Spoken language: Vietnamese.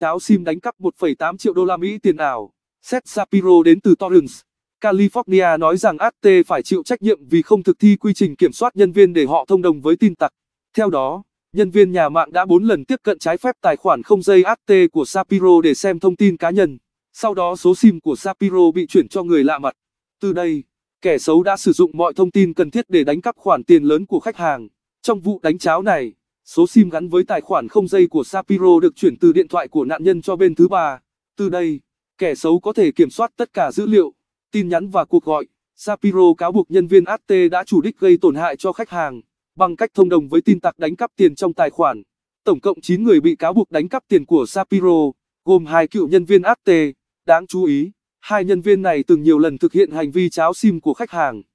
Cáo Sim đánh cắp 1,8 triệu đô la Mỹ tiền ảo. Seth Shapiro đến từ Torrance, California nói rằng AT phải chịu trách nhiệm vì không thực thi quy trình kiểm soát nhân viên để họ thông đồng với tin tặc. Theo đó, nhân viên nhà mạng đã 4 lần tiếp cận trái phép tài khoản không dây AT của Shapiro để xem thông tin cá nhân. Sau đó số SIM của Shapiro bị chuyển cho người lạ mặt. Từ đây, kẻ xấu đã sử dụng mọi thông tin cần thiết để đánh cắp khoản tiền lớn của khách hàng. Trong vụ đánh cháo này, Số SIM gắn với tài khoản không dây của Sapiro được chuyển từ điện thoại của nạn nhân cho bên thứ ba. Từ đây, kẻ xấu có thể kiểm soát tất cả dữ liệu, tin nhắn và cuộc gọi. Sapiro cáo buộc nhân viên AT đã chủ đích gây tổn hại cho khách hàng bằng cách thông đồng với tin tặc đánh cắp tiền trong tài khoản. Tổng cộng 9 người bị cáo buộc đánh cắp tiền của Sapiro, gồm hai cựu nhân viên AT. Đáng chú ý, hai nhân viên này từng nhiều lần thực hiện hành vi cháo SIM của khách hàng.